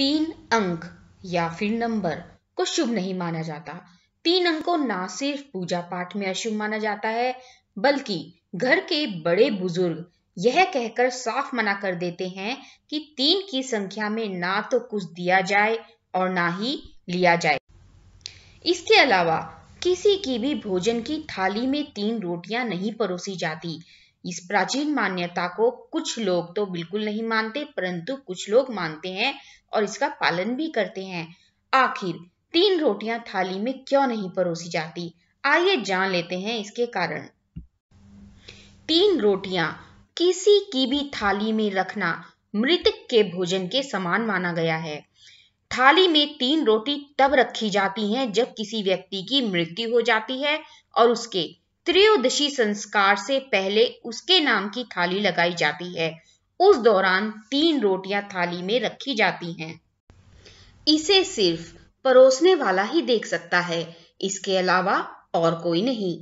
तीन अंक या फिर नंबर को शुभ नहीं माना जाता तीन अंक को ना सिर्फ पूजा पाठ में अशुभ माना जाता है बल्कि घर के बड़े बुजुर्ग यह कहकर साफ मना कर देते हैं कि तीन की संख्या में ना तो कुछ दिया जाए और ना ही लिया जाए इसके अलावा किसी की भी भोजन की थाली में तीन रोटियां नहीं परोसी जाती इस प्राचीन मान्यता को कुछ लोग तो बिल्कुल नहीं मानते परंतु कुछ लोग मानते हैं और इसका पालन भी करते हैं आखिर तीन रोटियां थाली में क्यों नहीं परोसी जाती आइए जान लेते हैं इसके कारण तीन रोटियां किसी की भी थाली में रखना मृतक के भोजन के समान माना गया है थाली में तीन रोटी तब रखी जाती हैं जब किसी व्यक्ति की मृत्यु हो जाती है और उसके त्रयोदशी संस्कार से पहले उसके नाम की थाली लगाई जाती है उस दौरान तीन रोटियां थाली में रखी जाती हैं इसे सिर्फ परोसने वाला ही देख सकता है इसके अलावा और कोई नहीं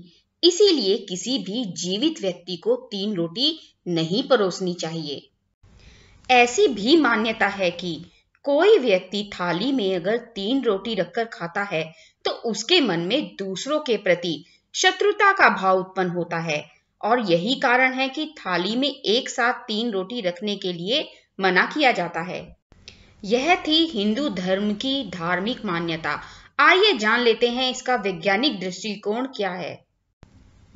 इसीलिए किसी भी जीवित व्यक्ति को तीन रोटी नहीं परोसनी चाहिए ऐसी भी मान्यता है कि कोई व्यक्ति थाली में अगर तीन रोटी रखकर खाता है तो उसके मन में दूसरों के प्रति शत्रुता का भाव उत्पन्न होता है और यही कारण है कि थाली में एक साथ तीन रोटी रखने के लिए मना किया जाता है यह थी हिंदू धर्म की धार्मिक मान्यता आइए जान लेते हैं इसका वैज्ञानिक दृष्टिकोण क्या है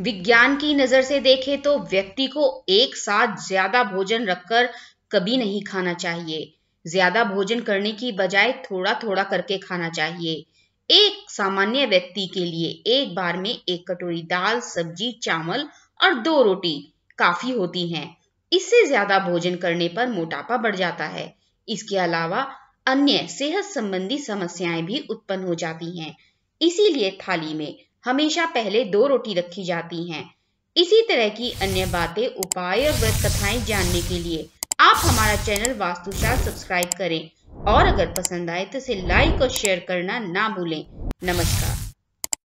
विज्ञान की नजर से देखें तो व्यक्ति को एक साथ ज्यादा भोजन रखकर कभी नहीं खाना चाहिए ज्यादा भोजन करने की बजाय थोड़ा थोड़ा करके खाना चाहिए एक सामान्य व्यक्ति के लिए एक बार में एक कटोरी दाल सब्जी चावल और दो रोटी काफी होती हैं। इससे ज्यादा भोजन करने पर मोटापा बढ़ जाता है इसके अलावा अन्य सेहत संबंधी समस्याएं भी उत्पन्न हो जाती हैं इसीलिए थाली में हमेशा पहले दो रोटी रखी जाती हैं इसी तरह की अन्य बातें उपाय और व्रत कथाएं जानने के लिए आप हमारा चैनल वास्तुशास्त्र सब्सक्राइब करें और अगर पसंद आए तो इसे लाइक और शेयर करना ना भूलें नमस्कार